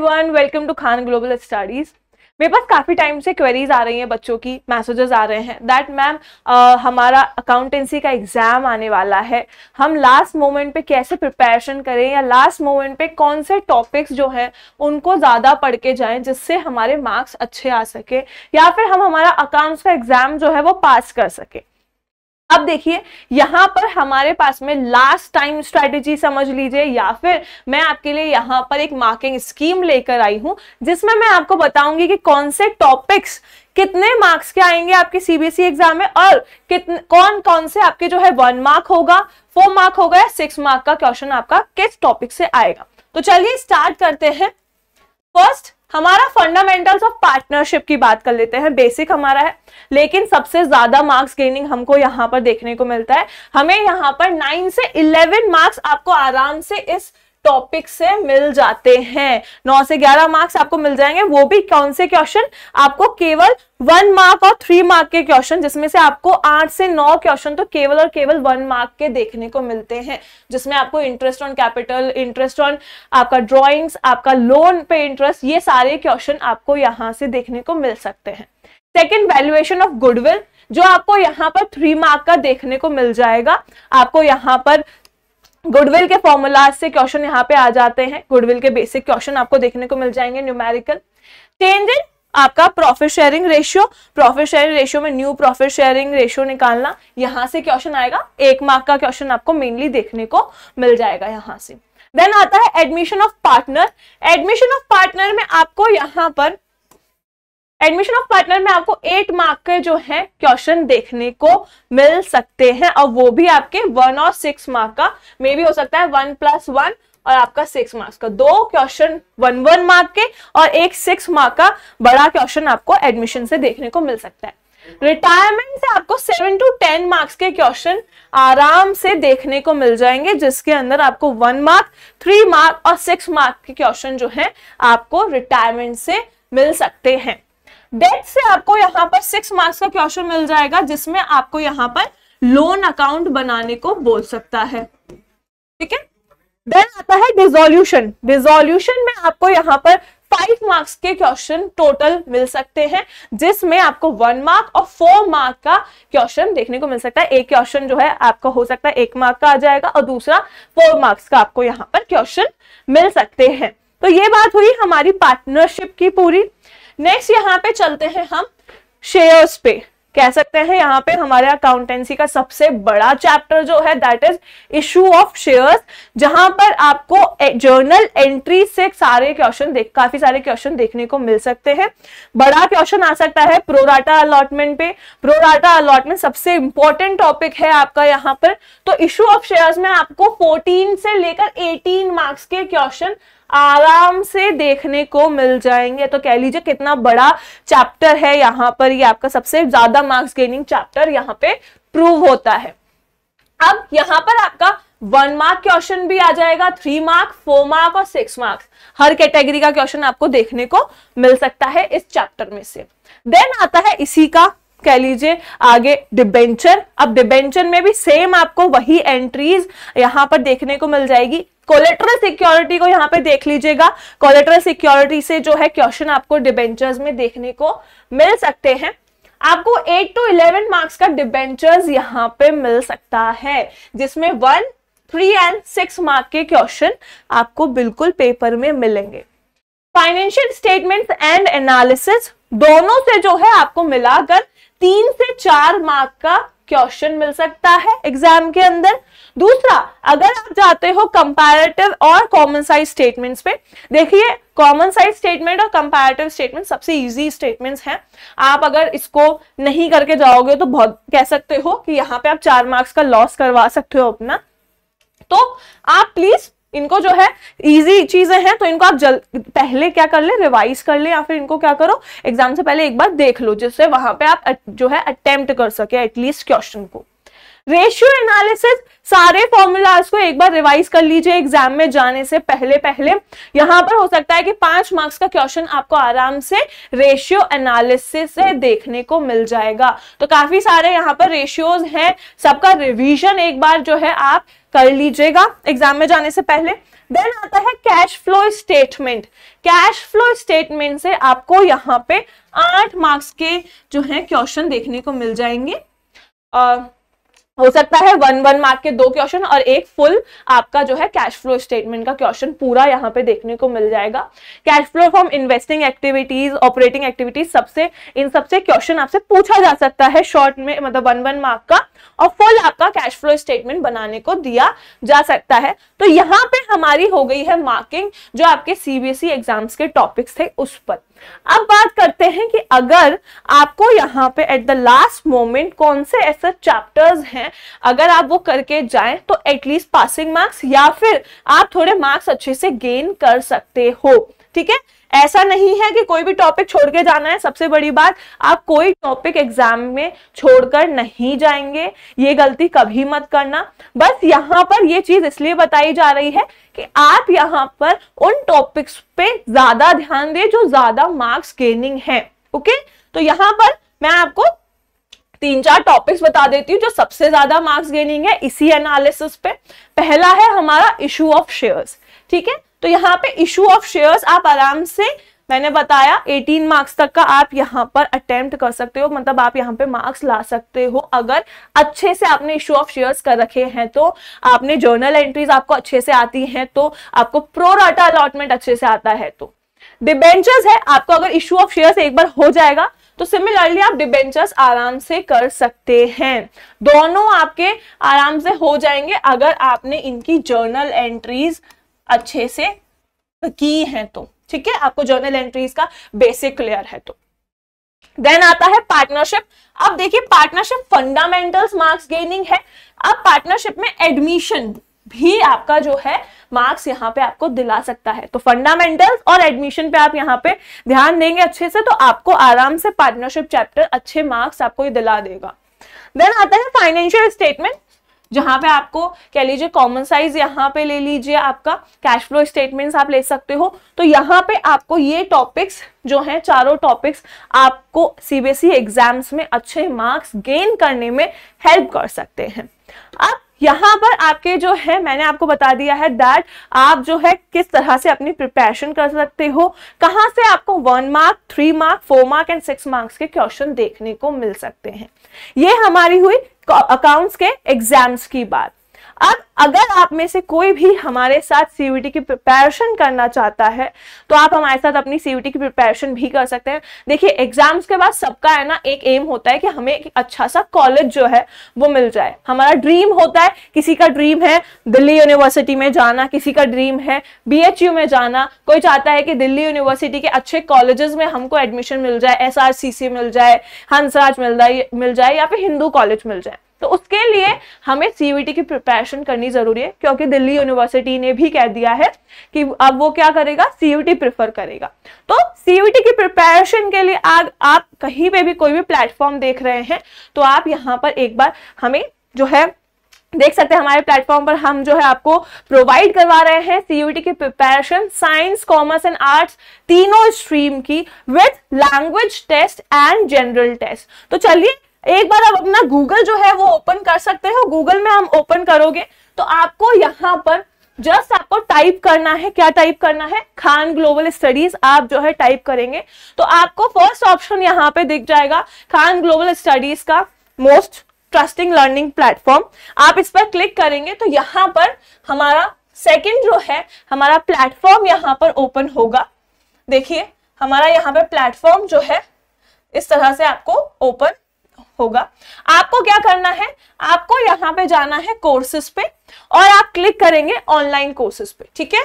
everyone welcome to Khan global studies मेरे पास काफ़ी टाइम से क्वेरीज आ रही हैं बच्चों की मैसेजेस आ रहे हैं दैट मैम हमारा अकाउंटेंसी का एग्ज़ाम आने वाला है हम लास्ट मोमेंट पे कैसे प्रिपरेशन करें या लास्ट मोमेंट पे कौन से टॉपिक्स जो हैं उनको ज़्यादा पढ़ के जाएं जिससे हमारे मार्क्स अच्छे आ सके या फिर हम हमारा अकाउंट्स का एग्ज़ाम जो है वो पास कर सकें अब देखिए यहां पर हमारे पास में लास्ट टाइम स्ट्रेटेजी समझ लीजिए या फिर मैं आपके लिए यहां पर एक मार्किंग स्कीम लेकर आई हूं जिसमें मैं आपको बताऊंगी कि कौन से टॉपिक्स कितने मार्क्स के आएंगे आपके सीबीएसई एग्जाम e में और कितने कौन कौन से आपके जो है वन मार्क होगा फोर मार्क होगा या सिक्स मार्क का क्वेश्चन आपका किस टॉपिक से आएगा तो चलिए स्टार्ट करते हैं फर्स्ट हमारा फंडामेंटल्स ऑफ पार्टनरशिप की बात कर लेते हैं बेसिक हमारा है लेकिन सबसे ज्यादा मार्क्स गेनिंग हमको यहाँ पर देखने को मिलता है हमें यहाँ पर नाइन से इलेवन मार्क्स आपको आराम से इस टॉपिक से मिल जाते हैं नौ से ग्यारह मार्क्स आपको मिल जाएंगे वो भी कौन से क्वेश्चन आपको केवल वन मार्क और थ्री मार्क के क्वेश्चन जिसमें से आपको आठ से नौ क्वेश्चन तो केवल और केवल वन मार्क के देखने को मिलते हैं जिसमें आपको interest on capital interest on आपका ड्रॉइंग्स आपका लोन पे इंटरेस्ट ये सारे क्वेश्चन आपको यहाँ से देखने को मिल सकते हैं सेकेंड वैल्युएशन ऑफ गुडविल जो आपको यहाँ पर थ्री मार्क का देखने को मिल जाएगा आपको यहाँ पर गुडविल के फॉर्मूलाज से क्वेश्चन यहाँ पे आ जाते हैं गुडविल के बेसिक क्वेश्चन आपको देखने को मिल जाएंगे न्यूमेरिकल चेंज इन आपका profit sharing ratio profit sharing ratio में न्यू प्रॉफिट शेयरिंग रेशियो निकालना यहाँ से क्वेश्चन आएगा एक मार्क का क्वेश्चन आपको मेनली देखने को मिल जाएगा यहाँ से देन आता है admission of partner admission of partner में आपको यहाँ पर एडमिशन ऑफ पार्टनर में आपको एट मार्क के जो है क्वेश्चन देखने को मिल सकते हैं और वो भी आपके वन और सिक्स मार्क का मे भी हो सकता है वन प्लस वन और आपका सिक्स मार्क्स का दो क्वेश्चन वन वन मार्क के और एक सिक्स मार्क का बड़ा क्वेश्चन आपको एडमिशन से देखने को मिल सकता है रिटायरमेंट से आपको सेवन टू टेन मार्क्स के क्वेश्चन आराम से देखने को मिल जाएंगे जिसके अंदर आपको वन मार्क थ्री मार्क और सिक्स मार्क के क्वेश्चन जो है आपको रिटायरमेंट से मिल सकते हैं डेट से आपको यहाँ पर सिक्स मार्क्स का क्वेश्चन मिल जाएगा जिसमें आपको यहाँ पर लोन अकाउंट बनाने को बोल सकता है ठीक है देन आता है डिजोल्यूशन डिजोल्यूशन में आपको यहाँ पर फाइव मार्क्स के क्वेश्चन टोटल मिल सकते हैं जिसमें आपको वन मार्क और फोर मार्क का क्वेश्चन देखने को मिल सकता है एक क्वेश्चन जो है आपका हो सकता है एक मार्क का आ जाएगा और दूसरा फोर मार्क्स का आपको यहाँ पर क्वेश्चन मिल सकते हैं तो ये बात हुई हमारी पार्टनरशिप की पूरी नेक्स्ट यहाँ पे चलते हैं हम शेयर्स पे कह सकते हैं यहाँ पे हमारे अकाउंटेंसी का सबसे बड़ा चैप्टर जो है that is issue of shares जहां पर आपको जर्नल एंट्री से सारे क्वेश्चन देख काफी सारे क्वेश्चन देखने को मिल सकते हैं बड़ा क्वेश्चन आ सकता है प्रोराटा अलॉटमेंट पे प्रोराटा अलॉटमेंट सबसे इंपॉर्टेंट टॉपिक है आपका यहाँ पर तो इशू ऑफ शेयर्स में आपको फोर्टीन से लेकर एटीन मार्क्स के क्वेश्चन आराम से देखने को मिल जाएंगे तो कह लीजिए कितना बड़ा चैप्टर है यहाँ पर ये आपका सबसे ज्यादा मार्क्स गेनिंग चैप्टर यहाँ पे प्रूव होता है अब यहाँ पर आपका वन मार्क क्वेश्चन भी आ जाएगा थ्री मार्क फोर मार्क और सिक्स मार्क्स हर कैटेगरी का क्वेश्चन आपको देखने को मिल सकता है इस चैप्टर में से देन आता है इसी का कह लीजिए आगे डिबेंचर अब डिबेंचर में भी सेम आपको वही एंट्रीज यहां पर देखने को मिल जाएगी कोलेट्रल सिक्योरिटी को यहां पे देख लीजिएगा कोलेट्रल सिक्योरिटी से जो है क्वेश्चन आपको डिबेंचर्स में देखने को मिल सकते हैं आपको 8 टू 11 मार्क्स का डिबेंचर्स यहाँ पे मिल सकता है जिसमें one three and six mark के क्वेश्चन आपको बिल्कुल पेपर में मिलेंगे फाइनेंशियल स्टेटमेंट्स एंड एनालिसिस दोनों से जो है आपको मिलाकर तीन से चार मार्क का क्वेश्चन मिल सकता है एग्जाम के अंदर दूसरा अगर आप जाते हो कंपैरेटिव और कॉमन साइज स्टेटमेंट्स पे देखिए कॉमन साइज स्टेटमेंट और कंपैरेटिव स्टेटमेंट सबसे इजी स्टेटमेंट्स हैं आप अगर इसको नहीं करके जाओगे तो बहुत कह सकते हो कि यहाँ पे आप चार मार्क्स का लॉस करवा सकते हो अपना तो आप प्लीज इनको जो है इजी चीजें हैं तो इनको आप जल्द पहले क्या कर ले रिवाइज कर ले या फिर इनको क्या करो एग्जाम से पहले एक बार देख लो जिससे वहां पे आप जो है अटेम्प्ट कर सके एटलीस्ट क्वेश्चन को रेशियो एनालिसिस सारे फॉर्मूलाज को एक बार रिवाइज कर लीजिए एग्जाम में जाने से पहले पहले यहां पर हो सकता है कि पांच मार्क्स का क्वेश्चन आपको आराम से रेशियो एनालिसिस से देखने को मिल जाएगा तो काफी सारे यहाँ पर रेशियोज हैं सबका रिविजन एक बार जो है आप कर लीजिएगा एग्जाम में जाने से पहले देन आता है cash flow statement cash flow statement से आपको यहाँ पे आठ मार्क्स के जो है क्वेश्चन देखने को मिल जाएंगे हो सकता है वन वन मार्क के दो क्वेश्चन और एक फुल आपका जो है कैश फ्लो स्टेटमेंट का क्वेश्चन पूरा यहाँ पे देखने को मिल जाएगा cash flow from investing activities operating activities सबसे इन सबसे क्वेश्चन आपसे पूछा जा सकता है शॉर्ट में मतलब वन वन मार्क का और फुल आपका कैश फ्लो स्टेटमेंट बनाने को दिया जा सकता है तो यहाँ पे हमारी हो गई है मार्किंग जो आपके सीबीएसई एग्जाम्स e के टॉपिक्स थे उस पर अब बात करते हैं कि अगर आपको यहाँ पे एट द लास्ट मोमेंट कौन से ऐसे चैप्टर्स हैं अगर आप वो करके जाएं तो एटलीस्ट पासिंग मार्क्स या फिर आप थोड़े मार्क्स अच्छे से गेन कर सकते हो ठीक है ऐसा नहीं है कि कोई भी टॉपिक छोड़ के जाना है सबसे बड़ी बात आप कोई टॉपिक एग्जाम में छोड़कर नहीं जाएंगे ये गलती कभी मत करना बस यहाँ पर ये चीज इसलिए बताई जा रही है कि आप यहाँ पर उन टॉपिक्स पे ज्यादा ध्यान दें जो ज्यादा मार्क्स गेनिंग है ओके तो यहाँ पर मैं आपको तीन चार टॉपिक्स बता देती हूँ जो सबसे ज्यादा मार्क्स गेनिंग है इसी एनालिसिस पे पहला है हमारा इशू ऑफ शेयर्स ठीक है तो यहाँ पे इशू ऑफ शेयर्स आप आराम से मैंने बताया 18 मार्क्स तक का आप यहाँ पर अटेम्प्ट कर सकते हो मतलब आप यहाँ पे मार्क्स ला सकते हो अगर अच्छे से आपने इशू ऑफ शेयर्स कर रखे हैं तो आपने जर्नल एंट्रीज आपको अच्छे से आती हैं तो आपको प्रोराटा अलॉटमेंट अच्छे से आता है तो डिबेंचर्स है आपको अगर इशू ऑफ शेयर्स एक बार हो जाएगा तो सिमिलरली आप डिबेंचर्स आराम से कर सकते हैं दोनों आपके आराम से हो जाएंगे अगर आपने इनकी जर्नल एंट्रीज अच्छे से की हैं तो ठीक है आपको जर्नल एंट्रीज का बेसिक क्लियर है तो देन आता है पार्टनरशिप अब देखिए पार्टनरशिप फंडामेंटल्स मार्क्स गेनिंग है अब पार्टनरशिप में एडमिशन भी आपका जो है मार्क्स यहाँ पे आपको दिला सकता है तो फंडामेंटल्स और एडमिशन पे आप यहाँ पे ध्यान देंगे अच्छे से तो आपको आराम से पार्टनरशिप चैप्टर अच्छे मार्क्स आपको ये दिला देगा देन आता है फाइनेंशियल स्टेटमेंट जहां पे आपको कह लीजिए कॉमन साइज यहाँ पे ले लीजिए आपका कैश फ्लो स्टेटमेंट्स आप ले सकते हो तो यहाँ पे आपको ये टॉपिक्स जो हैं चारों टॉपिक्स आपको सीबीएसई एग्जाम्स e में अच्छे मार्क्स गेन करने में हेल्प कर सकते हैं अब यहाँ पर आपके जो है मैंने आपको बता दिया है दैट आप जो है किस तरह से अपनी प्रिपरेशन कर सकते हो कहाँ से आपको one mark three mark four mark and six marks के क्वेश्चन देखने को मिल सकते हैं ये हमारी हुई अकाउंट्स के एग्जाम्स की बात अब अगर आप में से कोई भी हमारे साथ सीयूटी की प्रिपरेशन करना चाहता है तो आप हमारे साथ अपनी सीयूटी की प्रिपरेशन भी कर सकते हैं देखिए एग्जाम्स के बाद सबका है ना एक एम होता है कि हमें एक अच्छा सा कॉलेज जो है वो मिल जाए हमारा ड्रीम होता है किसी का ड्रीम है दिल्ली यूनिवर्सिटी में जाना किसी का ड्रीम है बी में जाना कोई चाहता है कि दिल्ली यूनिवर्सिटी के अच्छे कॉलेजेस में हमको एडमिशन मिल जाए एस मिल जाए हंसराज मिल जाए मिल जाए या फिर हिंदू कॉलेज मिल जाए तो उसके लिए हमें सीवीटी की प्रिपरेशन करनी जरूरी है क्योंकि दिल्ली यूनिवर्सिटी ने भी कह दिया है कि अब वो क्या करेगा सीवीटी प्रिफर करेगा तो सीवीटी की प्रिपरेशन के लिए आज आप कहीं पे भी कोई भी प्लेटफॉर्म देख रहे हैं तो आप यहाँ पर एक बार हमें जो है देख सकते हैं हमारे प्लेटफॉर्म पर हम जो है आपको प्रोवाइड करवा रहे हैं सीयूटी की preparation science commerce and arts तीनों स्ट्रीम की with language test and general test तो चलिए एक बार आप अपना गूगल जो है वो ओपन कर सकते हो गूगल में हम ओपन करोगे तो आपको यहाँ पर जस्ट आपको टाइप करना है क्या टाइप करना है खान ग्लोबल स्टडीज आप जो है टाइप करेंगे तो आपको फर्स्ट ऑप्शन यहाँ पे दिख जाएगा खान ग्लोबल स्टडीज का मोस्ट ट्रस्टिंग लर्निंग प्लेटफॉर्म आप इस पर क्लिक करेंगे तो यहाँ पर हमारा सेकंड जो है हमारा प्लेटफॉर्म यहाँ पर ओपन होगा देखिए हमारा यहाँ पर प्लेटफॉर्म जो है इस तरह से आपको ओपन होगा आपको क्या करना है आपको यहाँ पे जाना है कोर्सेज पे और आप क्लिक करेंगे ऑनलाइन कोर्सेज पे ठीक है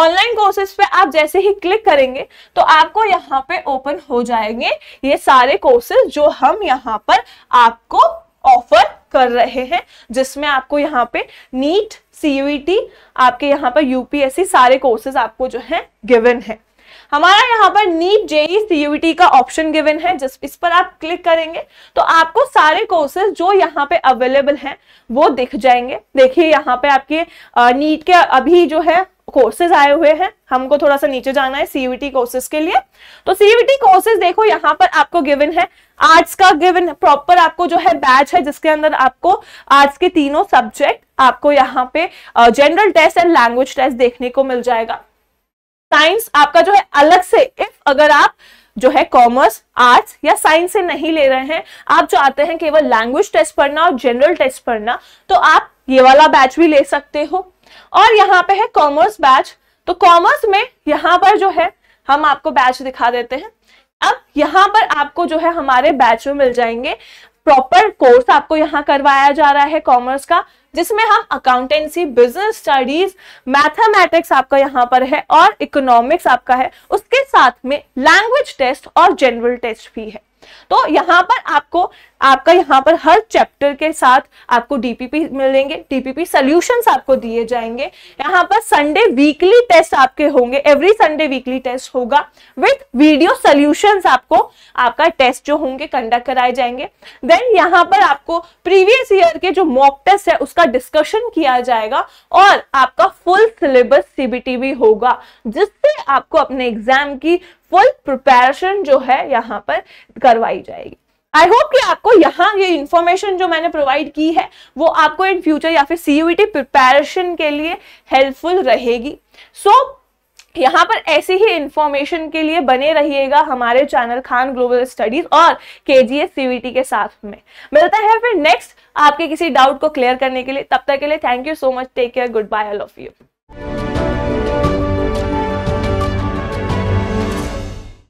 ऑनलाइन कोर्सेज पे आप जैसे ही क्लिक करेंगे तो आपको यहाँ पे ओपन हो जाएंगे ये सारे कोर्सेज जो हम यहाँ पर आपको ऑफर कर रहे हैं जिसमें आपको यहाँ पे नीट सीयूईटी e आपके यहाँ पर यूपीएससी सारे कोर्सेज आपको जो है गिवन है हमारा यहाँ पर नीट जेई सीयूटी का ऑप्शन गिवन है जिस इस पर आप क्लिक करेंगे तो आपको सारे कोर्सेज जो यहाँ पे अवेलेबल हैं वो दिख जाएंगे देखिए यहाँ पे आपके नीट के अभी जो है कोर्सेज आए हुए हैं हमको थोड़ा सा नीचे जाना है सीयूटी कोर्सेज के लिए तो सीयूटी कोर्सेज देखो यहाँ पर आपको गिवन है आर्ट्स का गिवन प्रॉपर आपको जो है बैच है जिसके अंदर आपको आर्ट्स के तीनों सब्जेक्ट आपको यहाँ पे general test and language test देखने को मिल जाएगा साइंस आपका जो है अलग से इफ अगर आप जो है कॉमर्स आर्ट्स या साइंस से नहीं ले रहे हैं आप जो आते हैं केवल लैंग्वेज टेस्ट पढ़ना और जनरल टेस्ट पढ़ना तो आप ये वाला बैच भी ले सकते हो और यहाँ पे है कॉमर्स बैच तो कॉमर्स में यहाँ पर जो है हम आपको बैच दिखा देते हैं अब यहाँ पर आपको जो है हमारे बैच में मिल जाएंगे प्रॉपर कोर्स आपको यहाँ करवाया जा रहा है कॉमर्स का जिसमें हम अकाउंटेंसी बिजनेस स्टडीज मैथमेटिक्स आपका यहाँ पर है और इकोनॉमिक्स आपका है उसके साथ में लैंग्वेज टेस्ट और जनरल टेस्ट भी है तो यहाँ पर आपको आपका यहाँ पर हर चैप्टर के साथ आपको डीपीपी मिलेंगे डीपीपी सॉल्यूशंस आपको दिए जाएंगे यहाँ पर संडे वीकली टेस्ट आपके होंगे एवरी संडे वीकली टेस्ट होगा विथ वीडियो सॉल्यूशंस आपको आपका टेस्ट जो होंगे कंडक्ट कराए जाएंगे देन यहाँ पर आपको प्रीवियस ईयर के जो मॉक टेस्ट है उसका डिस्कशन किया जाएगा और आपका फुल सिलेबस सीबीटी होगा जिससे आपको अपने एग्जाम की फुल प्रिपेरेशन जो है यहाँ पर करवाई जाएगी आई होप कि आपको यहाँ ये इन्फॉर्मेशन जो मैंने प्रोवाइड की है वो आपको इन फ्यूचर या फिर सीयूईटी प्रिपरेशन e के लिए हेल्पफुल रहेगी सो so, यहाँ पर ऐसी ही इन्फॉर्मेशन के लिए बने रहिएगा हमारे चैनल खान ग्लोबल स्टडीज और के जी एस सीवीटी के साथ में मिलता है फिर नेक्स्ट आपके किसी डाउट को क्लियर करने के लिए तब तक के लिए thank you so much take care goodbye all of you